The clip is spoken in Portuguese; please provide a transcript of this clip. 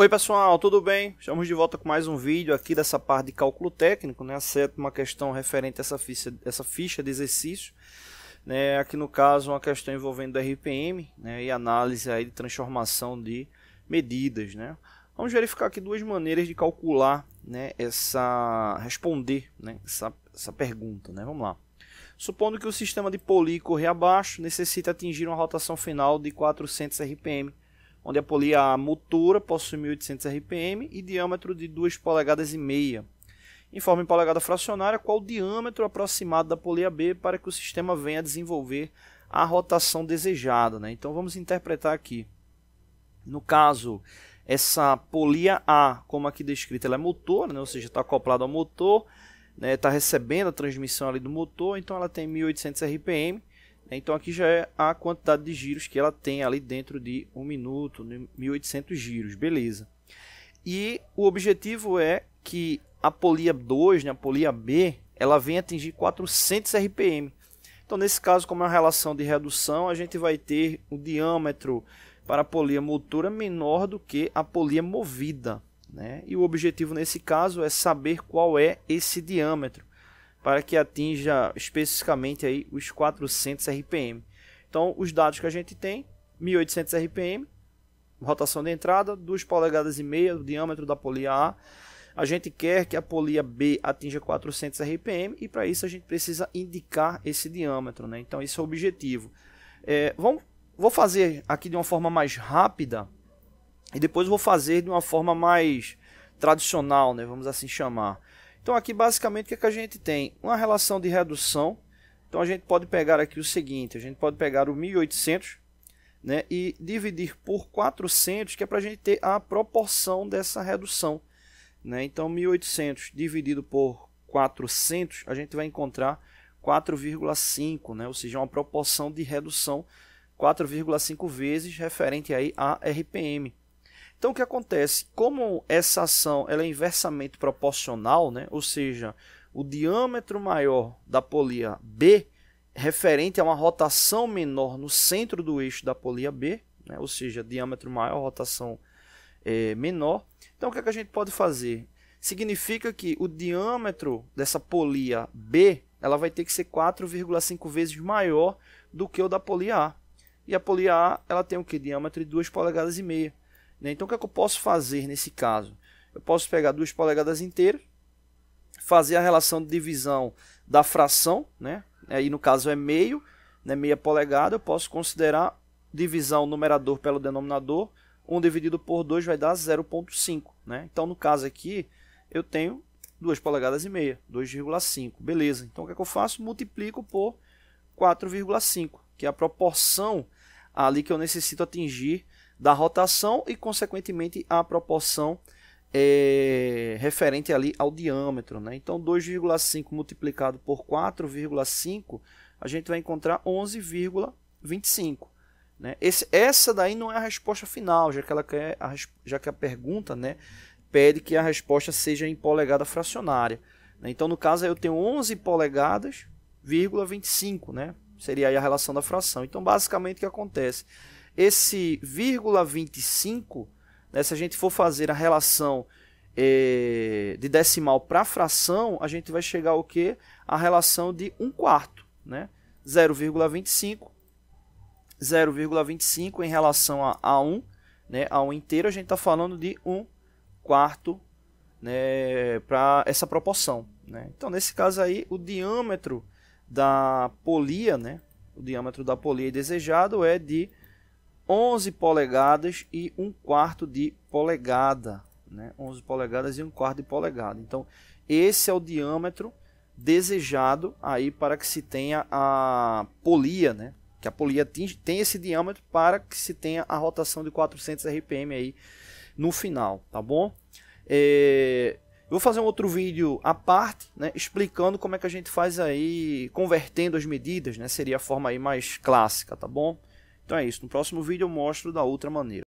Oi pessoal, tudo bem? Estamos de volta com mais um vídeo aqui dessa parte de cálculo técnico, né? a uma questão referente a essa ficha, essa ficha de exercício. Né? Aqui no caso uma questão envolvendo RPM né? e análise aí de transformação de medidas. Né? Vamos verificar aqui duas maneiras de calcular, né? essa responder né? essa, essa pergunta. Né? Vamos lá. Supondo que o sistema de poli correr é abaixo necessita atingir uma rotação final de 400 RPM onde a a motora possui 1800 RPM e diâmetro de 2 polegadas e meia. Informa em polegada fracionária qual o diâmetro aproximado da polia B para que o sistema venha a desenvolver a rotação desejada. Né? Então vamos interpretar aqui. No caso, essa polia A, como aqui descrita, ela é motor, né? ou seja, está acoplada ao motor, está né? Tá recebendo a transmissão ali do motor, então ela tem 1800 RPM. Então aqui já é a quantidade de giros que ela tem ali dentro de um minuto, 1800 né, giros, beleza. E o objetivo é que a polia 2, né, a polia B, ela venha atingir 400 RPM. Então nesse caso, como é uma relação de redução, a gente vai ter o um diâmetro para a polia motora menor do que a polia movida. Né? E o objetivo nesse caso é saber qual é esse diâmetro para que atinja especificamente aí os 400 RPM. Então, os dados que a gente tem, 1800 RPM, rotação de entrada, 2 polegadas e meia o diâmetro da polia A. A gente quer que a polia B atinja 400 RPM e para isso a gente precisa indicar esse diâmetro, né? Então, esse é o objetivo. É, vamos, vou fazer aqui de uma forma mais rápida e depois vou fazer de uma forma mais tradicional, né? Vamos assim chamar. Então aqui basicamente o que, é que a gente tem? Uma relação de redução. Então a gente pode pegar aqui o seguinte, a gente pode pegar o 1800 né, e dividir por 400, que é para a gente ter a proporção dessa redução. Né? Então 1800 dividido por 400, a gente vai encontrar 4,5, né? ou seja, uma proporção de redução 4,5 vezes referente aí a RPM. Então o que acontece? Como essa ação ela é inversamente proporcional, né? ou seja, o diâmetro maior da polia B referente a uma rotação menor no centro do eixo da polia B, né? ou seja, diâmetro maior, rotação é, menor. Então o que, é que a gente pode fazer? Significa que o diâmetro dessa polia B ela vai ter que ser 4,5 vezes maior do que o da polia A. E a polia A ela tem o que? Diâmetro de 2,5 polegadas e meia. Né? Então, o que, é que eu posso fazer nesse caso? Eu posso pegar duas polegadas inteiras, fazer a relação de divisão da fração, né? aí no caso é meio, né? meia polegada, eu posso considerar divisão numerador pelo denominador, 1 dividido por 2 vai dar 0,5. Né? Então, no caso aqui, eu tenho 2 polegadas e meia, 2,5. Beleza. Então, o que, é que eu faço? Multiplico por 4,5, que é a proporção ali que eu necessito atingir da rotação e, consequentemente, a proporção é, referente ali ao diâmetro. Né? Então, 2,5 multiplicado por 4,5, a gente vai encontrar 11,25. Né? Esse, essa daí não é a resposta final, já que, ela quer a, já que a pergunta né, pede que a resposta seja em polegada fracionária. Né? Então, no caso, eu tenho 11 polegadas, 25, né? seria a relação da fração. Então, basicamente, o que acontece? Esse vírgula 25, né, se a gente for fazer a relação eh, de decimal para fração, a gente vai chegar o que? A relação de 1 quarto, né? 0,25, 0,25 em relação a, a 1, né? A 1 inteiro, a gente está falando de 1 quarto né, para essa proporção. Né? Então, nesse caso aí, o diâmetro da polia, né, o diâmetro da polia desejado é de 11 polegadas e 1 quarto de polegada. Né? 11 polegadas e 1 quarto de polegada. Então, esse é o diâmetro desejado aí para que se tenha a polia, né? que a polia tem esse diâmetro para que se tenha a rotação de 400 RPM aí no final, tá bom? É... Eu vou fazer um outro vídeo à parte, né, explicando como é que a gente faz aí, convertendo as medidas, né, seria a forma aí mais clássica, tá bom? Então é isso, no próximo vídeo eu mostro da outra maneira.